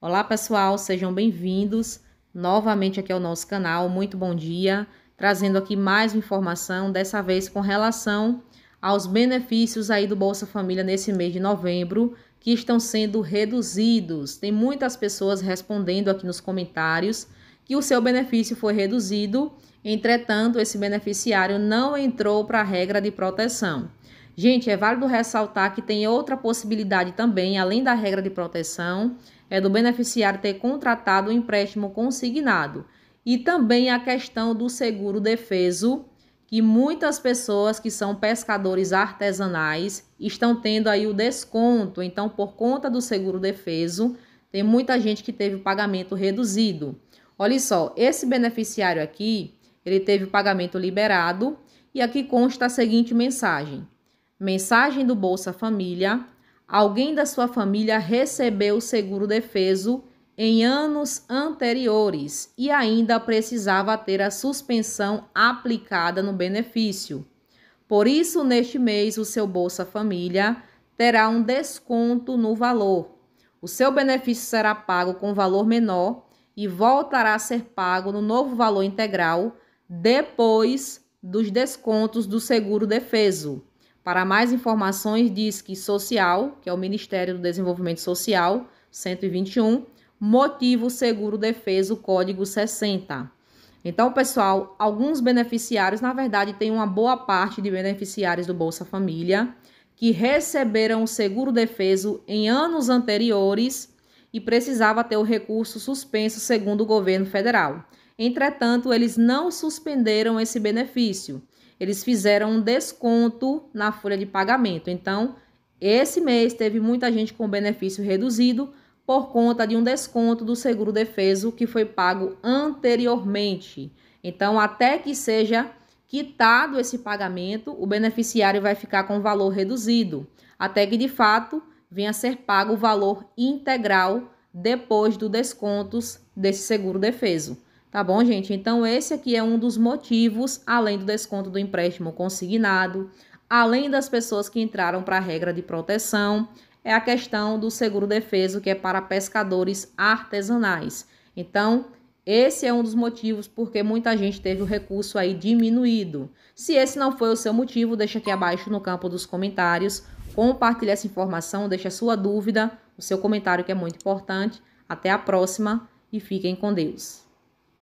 Olá pessoal, sejam bem-vindos novamente aqui ao nosso canal. Muito bom dia, trazendo aqui mais informação, dessa vez com relação aos benefícios aí do Bolsa Família nesse mês de novembro, que estão sendo reduzidos. Tem muitas pessoas respondendo aqui nos comentários que o seu benefício foi reduzido, entretanto, esse beneficiário não entrou para a regra de proteção. Gente, é válido ressaltar que tem outra possibilidade também, além da regra de proteção, é do beneficiário ter contratado o um empréstimo consignado. E também a questão do seguro defeso, que muitas pessoas que são pescadores artesanais estão tendo aí o desconto. Então, por conta do seguro defeso, tem muita gente que teve o pagamento reduzido. Olha só, esse beneficiário aqui, ele teve o pagamento liberado e aqui consta a seguinte mensagem: mensagem do Bolsa Família, alguém da sua família recebeu o seguro defeso em anos anteriores e ainda precisava ter a suspensão aplicada no benefício. Por isso, neste mês, o seu Bolsa Família terá um desconto no valor. O seu benefício será pago com valor menor e voltará a ser pago no novo valor integral depois dos descontos do seguro defeso. Para mais informações, diz que Social, que é o Ministério do Desenvolvimento Social, 121, motivo seguro Defeso código 60. Então, pessoal, alguns beneficiários, na verdade, tem uma boa parte de beneficiários do Bolsa Família que receberam o seguro defeso em anos anteriores e precisava ter o recurso suspenso segundo o governo federal. Entretanto, eles não suspenderam esse benefício eles fizeram um desconto na folha de pagamento. Então, esse mês teve muita gente com benefício reduzido por conta de um desconto do seguro defeso que foi pago anteriormente. Então, até que seja quitado esse pagamento, o beneficiário vai ficar com valor reduzido, até que de fato venha a ser pago o valor integral depois dos descontos desse seguro defeso. Tá bom, gente? Então, esse aqui é um dos motivos, além do desconto do empréstimo consignado, além das pessoas que entraram para a regra de proteção, é a questão do seguro defeso, que é para pescadores artesanais. Então, esse é um dos motivos porque muita gente teve o recurso aí diminuído. Se esse não foi o seu motivo, deixa aqui abaixo no campo dos comentários, compartilha essa informação, deixa a sua dúvida, o seu comentário que é muito importante. Até a próxima e fiquem com Deus.